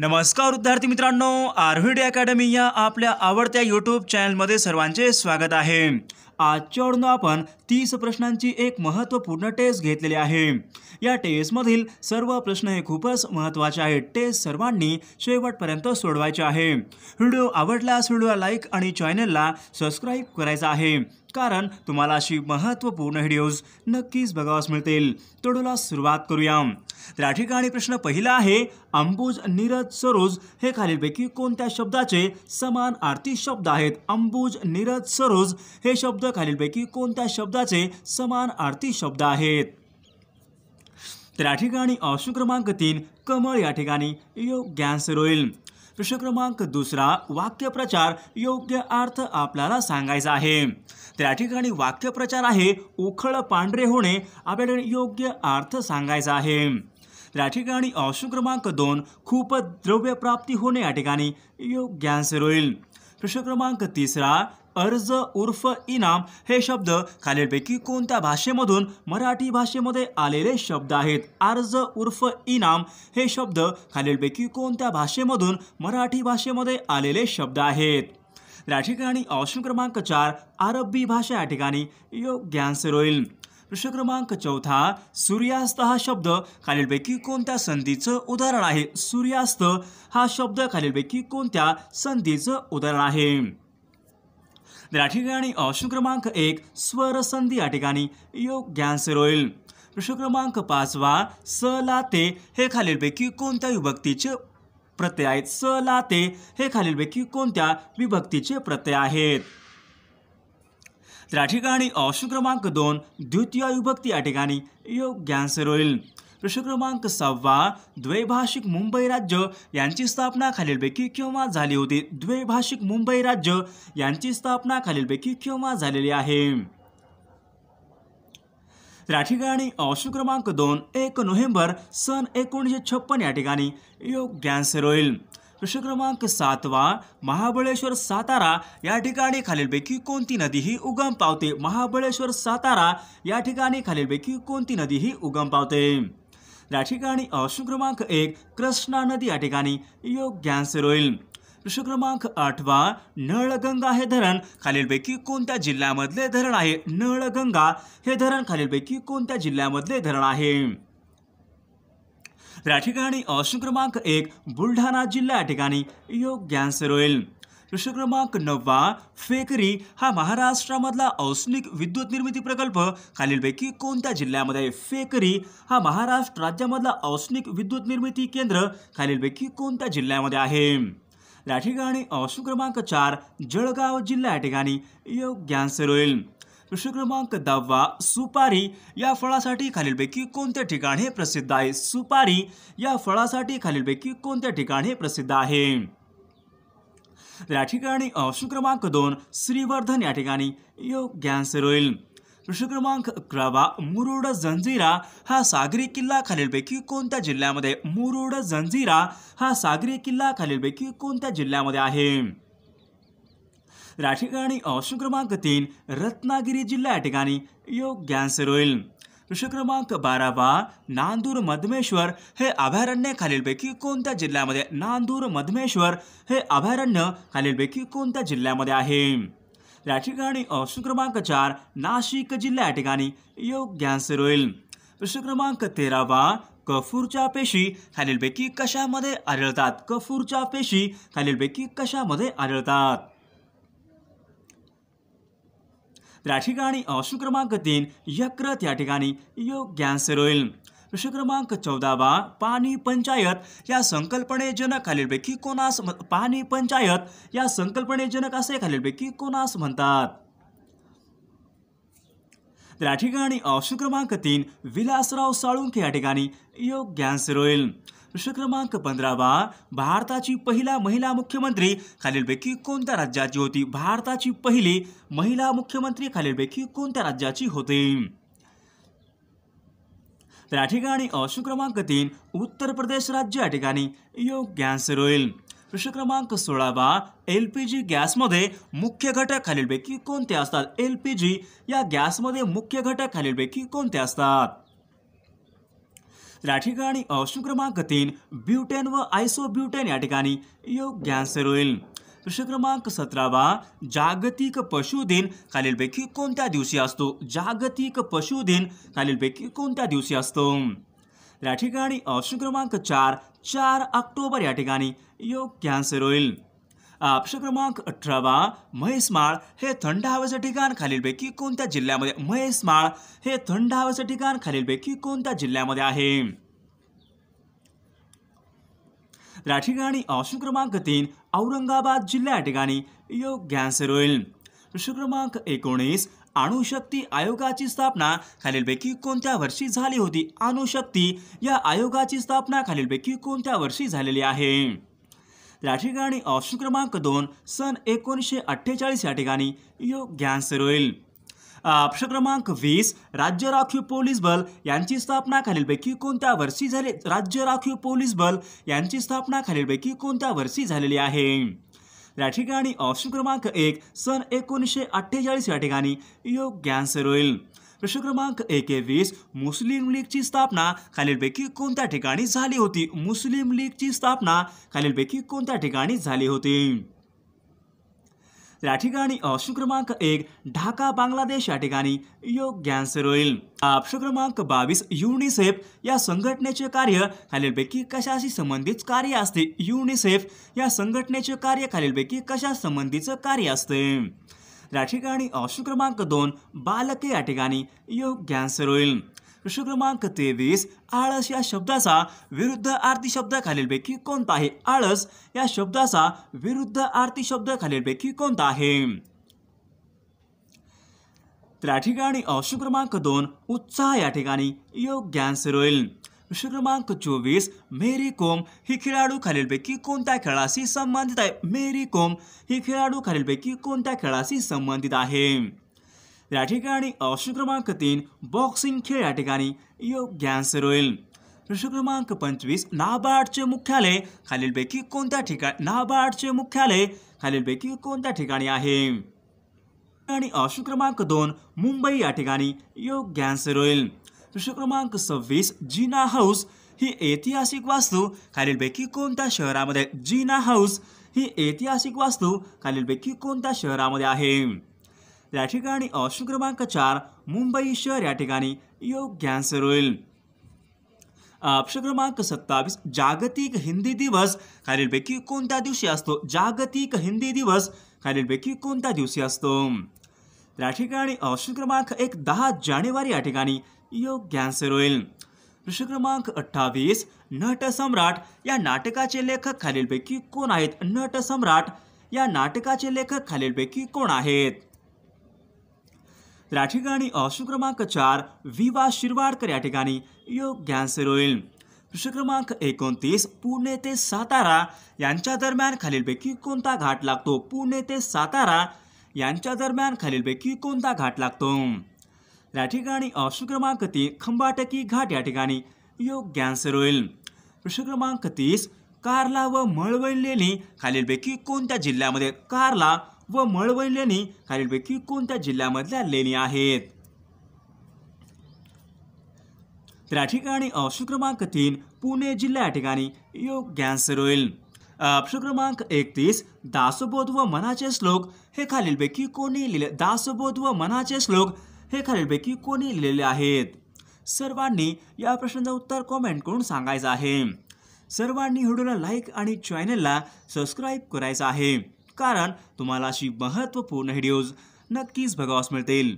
नमस्कार विद्यार्थी मित्रांनो आरव्हीडी अकॅडमी या आपल्या आवडत्या यूट्यूब चॅनलमध्ये सर्वांचे स्वागत आहे आजच्या ओढून आपण तीस प्रश्नांची एक महत्त्वपूर्ण टेस्ट घेतलेली आहे या टेस्टमधील सर्व प्रश्न हे खूपच महत्त्वाचे आहेत टेस्ट सर्वांनी शेवटपर्यंत सोडवायचे आहे व्हिडिओ आवडल्यास व्हिडिओला लाईक आणि चॅनलला सबस्क्राईब करायचा आहे कारण तुम्हाला अशी महत्त्वपूर्ण व्हिडिओज नक्कीच बघावास मिळतील तोडूला सुरुवात करूया तर या ठिकाणी प्रश्न पहिला आहे अंबुज नीरज सरोज हे खालीलपैकी कोणत्या शब्दाचे समान आरती शब्द आहेत अंबुज नीरज सरोज हे शब्द खालीलपैकी कोणत्या शब्दाचे समान आरती शब्द आहेत तर या ठिकाणी ऑप्शन क्रमांक तीन कमळ या ठिकाणी योग्य आन्सर होईल प्रश्न क्रमांक दुसरा वाक्यप्रचार योग्य अर्थ आपल्याला सांगायचा आहे त्या ठिकाणी वाक्यप्रचार आहे उखळ पांढरे होणे आपल्याला योग्य अर्थ सांगायचा आहे त्या ठिकाणी ऑप्शन क्रमांक दोन खूप द्रव्यप्राप्ती होणे या ठिकाणी योग्य आन्सर होईल प्रश्न क्रमांक तिसरा अर्ज उर्फ इनाम हे शब्द खालीलपैकी कोणत्या भाषेमधून मराठी भाषेमध्ये आलेले शब्द आहेत अर्ज उर्फ इनाम हे शब्द खालीलपैकी कोणत्या भाषेमधून मराठी भाषेमध्ये आलेले शब्द आहेत या ठिकाणी ऑप्शन क्रमांक चार अरबी भाषा या ठिकाणी योग्य आन्सर होईल प्रश्न क्रमांक चौथा सूर्यास्त हा शब्द खालीलपैकी कोणत्या संधीचं उदाहरण आहे सूर्यास्त हा शब्द खालीलपैकी कोणत्या संधीचं उदाहरण आहे तर या ठिकाणी ऑप्शन क्रमांक एक स्वरसंधी या ठिकाणी योग्य आन्सर होईल प्रश्न क्रमांक पाचवा स लाते हे खालीलपैकी कोणत्या विभक्तीचे प्रत्यय आहेत स लाते हे खालीलपैकी कोणत्या विभक्तीचे प्रत्यय आहेत तर या ठिकाणी ऑप्शन क्रमांक दोन द्वितीय विभक्ती या ठिकाणी योग्य आन्सर होईल प्रश्न क्रमांक सहावा द्वैभाषिक मुंबई राज्य यांची स्थापना खालीलपैकी केव्हा झाली होती द्वैभाषिक मुंबई राज्य यांची स्थापना खालीलपैकी केव्हा झालेली आहे या ठिकाणी क्रमांक दोन एक नोव्हेंबर सन एकोणीसशे छप्पन या ठिकाणी योग्य आन्सर होईल प्रश्न क्रमांक सातवा महाबळेश्वर सातारा या ठिकाणी खालीलपैकी कोणती नदी ही उगम पावते महाबळेश्वर सातारा या ठिकाणी खालीलपैकी कोणती नदी ही उगम पावते या ठिकाणी ऑप्शन क्रमांक एक कृष्णा नदी या ठिकाणी योग्य आन्सर होईल प्रश्न क्रमांक आठवा नळगंगा हे धरण खालीलपैकी कोणत्या जिल्ह्यामधले धरण आहे नळगंगा हे धरण खालीलपैकी कोणत्या जिल्ह्यामधले धरण आहे या ठिकाणी ऑप्शन क्रमांक एक बुलढाणा जिल्हा या ठिकाणी योग्य आन्सर होईल प्रश्न क्रमांक नववा फेकरी हा महाराष्ट्रामधला औष्णिक विद्युत निर्मिती प्रकल्प खालीलपैकी कोणत्या जिल्ह्यामध्ये फेकरी हा महाराष्ट्र राज्यामधला औष्णिक विद्युत निर्मिती केंद्र खालीलपैकी कोणत्या जिल्ह्यामध्ये आहे या ठिकाणी ऑप्शन क्रमांक चार जळगाव जिल्हा या ठिकाणी योग्य आन्सर होईल प्रश्न क्रमांक दहावा सुपारी या फळासाठी खालीलपैकी कोणत्या ठिकाणी हे प्रसिद्ध आहे सुपारी या फळासाठी खालीलपैकी कोणत्या ठिकाणी हे प्रसिद्ध आहे या ठिकाणी ऑप्शन क्रमांक दोन श्रीवर्धन या ठिकाणी योग्य आन्सर होईल प्रश्न क्रमांक अकरावा मुरुड जंजिरा हा सागरी किल्ला खालीलपैकी कोणत्या जिल्ह्यामध्ये मुरुड जंजिरा हा सागरी किल्ला खालीलपैकी कोणत्या जिल्ह्यामध्ये आहे या ठिकाणी ऑप्शन क्रमांक तीन रत्नागिरी जिल्हा या ठिकाणी योग्य आन्सर होईल प्रश्न क्रमांक बारावा नांदूर मधमेश्वर हे अभयारण्य खालीलपैकी कोणत्या जिल्ह्यामध्ये नांदूर मधमेश्वर हे अभयारण्य खालीलपैकी कोणत्या जिल्ह्यामध्ये आहे या ठिकाणी ऑप्शन क्रमांक चार नाशिक जिल्हा या ठिकाणी योग्य आन्सर होईल प्रश्न क्रमांक तेरावा कफूरच्या पेशी खालीलपैकी कशामध्ये आढळतात कफूरच्या पेशी खालीलपैकी कशामध्ये आढळतात त्या ठिकाणी शुक्र क्रमांक तीन यक्र त्या ठिकाणी योग्य आन्सर होईल प्रश्न क्रमांक चौदा बा पाणी पंचायत या संकल्पनेजनक खालीलपैकी कोणास पाणी पंचायत या संकल्पनेजनक असे खालीलपैकी कोणास म्हणतात त्या ठिकाणी ऑप्शन क्रमांक तीन विलासराव साळुंखे या ठिकाणी योग्य आन्सर होईल प्रश्न क्रमांक पंधरावा भारताची पहिला महिला मुख्यमंत्री खालीलपैकी कोणत्या राज्याची होती भारताची पहिली महिला मुख्यमंत्री खालीलपैकी कोणत्या राज्याची होती तर या ठिकाणी ऑप्शन क्रमांक तीन उत्तर प्रदेश राज्य या ठिकाणी योग्य आन्सर होईल प्रश्न क्रमांक सोळावा एल पी जी गॅसमध्ये मुख्य घटक खालीलपैकी कोणते असतात एल पी जी या गॅसमध्ये मुख्य घटक खालीलपैकी कोणते असतात या ठिकाणी औष्ण क्रमांक तीन ब्युटेन व आयसोब्युटेन या ठिकाणी योग्य आन्सर होईल प्रश्न क्रमांक सतरावा जागतिक पशु दिन खालीलपैकी कोणत्या दिवशी असतो जागतिक पशु दिन खालीलपैकी कोणत्या दिवशी असतो या ठिकाणी ऑप्शन क्रमांक चार चार ऑक्टोबर या ठिकाणी योग्य आन्सर होईल ऑप्शन क्रमांक अठरावा म्हैसमाळ हे थंड हवेचं ठिकाण खालीलपैकी कोणत्या जिल्ह्यामध्ये म्हैसमाळ हे थंड हवेचं ठिकाण खालीलपैकी कोणत्या जिल्ह्यामध्ये आहे या ठिकाणी ऑप्शन क्रमांक तीन औरंगाबाद जिल्ह्या ठिकाणी योग्य आन्सर होईल प्रश्न क्रमांक एकोणीस अणुशक्ती आयोगाची स्थापना खालीलपैकी कोणत्या वर्षी झाली होती अणुशक्ती या आयोगाची स्थापना खालीलपैकी कोणत्या वर्षी झालेली आहे या ठिकाणी ऑप्शन क्रमांक दोन सन एकोणीसशे अठ्ठेचाळीस या ठिकाणी योग्य आन्सर होईल ऑप्शन क्रमांक वीस राज्य राखीव पोलीस बल यांची स्थापना खालीलपैकी कोणत्या वर्षी झाले राज्य राखीव पोलीस बल यांची स्थापना खालीलपैकी कोणत्या वर्षी झालेली आहे या ठिकाणी ऑप्शन क्रमांक एक सन एकोणीसशे अठ्ठेचाळीस या ठिकाणी योग्य आन्सर होईल प्रश्न क्रमांक एकवीस मुस्लिम लीगची स्थापना खालीलपैकी कोणत्या ठिकाणी झाली होती मुस्लिम लीगची स्थापना खालीलपैकी कोणत्या ठिकाणी झाली होती या ठिकाणी ऑप्शन क्रमांक एक ढाका बांगलादेश या ठिकाणी योग्य आन्सर होईल ऑप्शन क्रमांक बावीस युनिसेफ या संघटनेचे कार्य खालीलपैकी कशाशी संबंधित कार्य असते युनिसेफ या संघटनेचे कार्य खालीलपैकी कशा संबंधीचं कार्य असते या ठिकाणी ऑप्शन क्रमांक दोन बालक या ठिकाणी योग्य आन्सर होईल प्रश्न क्रमांक तेवीस आळस या शब्दाचा विरुद्ध आरती शब्द खालीलपैकी कोणता आहे आळस या शब्दाचा विरुद्ध आरती शब्द खालीलपैकी कोणता आहे त्या ठिकाणी ऑप्शन क्रमांक दोन उत्साह या ठिकाणी योग्य आन्सर होईल प्रश्न क्रमांक चोवीस मेरी कोम ही खेळाडू खालीलपैकी कोणत्या खेळाशी संबंधित आहे मेरी कोम ही खेळाडू खालीलपैकी कोणत्या खेळाशी संबंधित आहे या ठिकाणी ऑप्शन क्रमांक तीन बॉक्सिंग खेळ या ठिकाणी योग्य आन्सर होईल प्रश्न क्रमांक पंचवीस नाबार्डचे मुख्यालय खालीलपैकी कोणत्या ठिकाणी नाबार्डचे मुख्यालय खालीलपैकी कोणत्या ठिकाणी आहे आणि ऑप्शन क्रमांक दोन मुंबई या ठिकाणी योग्य आन्सर होईल प्रश्न क्रमांक सव्वीस जीना हाऊस ही ऐतिहासिक वास्तू खालीलपैकी कोणत्या शहरामध्ये जीना हाऊस ही ऐतिहासिक वास्तू खालीलपैकी कोणत्या शहरामध्ये आहे या ठिकाणी ऑप्शन क्रमांक चार मुंबई शहर या ठिकाणी योग्य आन्सर होईल ऑप्शन क्रमांक सत्तावीस जागतिक हिंदी दिवस खालीलपैकी कोणत्या दिवशी असतो जागतिक हिंदी दिवस खालीलपैकी कोणत्या दिवशी असतो या ठिकाणी ऑप्शन क्रमांक एक दहा जानेवारी या ठिकाणी योग आन्सर होईल प्रश्न क्रमांक अठ्ठावीस सम्राट या नाटकाचे लेखक खालीलपैकी कोण आहेत नट सम्राट या नाटकाचे लेखक खालीलपैकी कोण आहेत या ठिकाणी अश्रू क्रमांक चार वा शिरवाडकर या ठिकाणी योग्य आन्सर होईल प्रश्न क्रमांक एकोणतीस पुणे ते सातारा यांच्या दरम्यान खालीलपैकी कोणता घाट लागतो पुणे ते सातारा यांच्या दरम्यान खालीलपैकी कोणता घाट लागतो या ठिकाणी ऑप्शन क्रमांक तीन खंबाटकी घाट या ठिकाणी योग्य आन्सर होईल प्रश्न क्रमांक तीस कारला व मळवण लेणी खालीलपैकी कोणत्या जिल्ह्यामध्ये कारला व मळवण लेणी खालीलपैकी कोणत्या जिल्ह्यामधल्या लेणी आहेत तर या ठिकाणी ऑप्शन क्रमांक तीन पुणे जिल्हा या ठिकाणी योग्य आन्सर होईल ऑप्शन क्रमांक एकतीस दासबोध व मनाचे श्लोक हे खालीलपैकी कोणी लिहिले दासबोध व मनाचे श्लोक हे खालीलपैकी कोणी लिहिलेले आहेत सर्वांनी या प्रश्नाचं उत्तर कॉमेंट करून सांगायचं आहे सर्वांनी व्हिडिओला लाईक आणि चॅनलला सबस्क्राईब करायचं आहे कारण तुम्हाला अशी महत्त्वपूर्ण व्हिडिओज नक्कीच बघावास मिळतील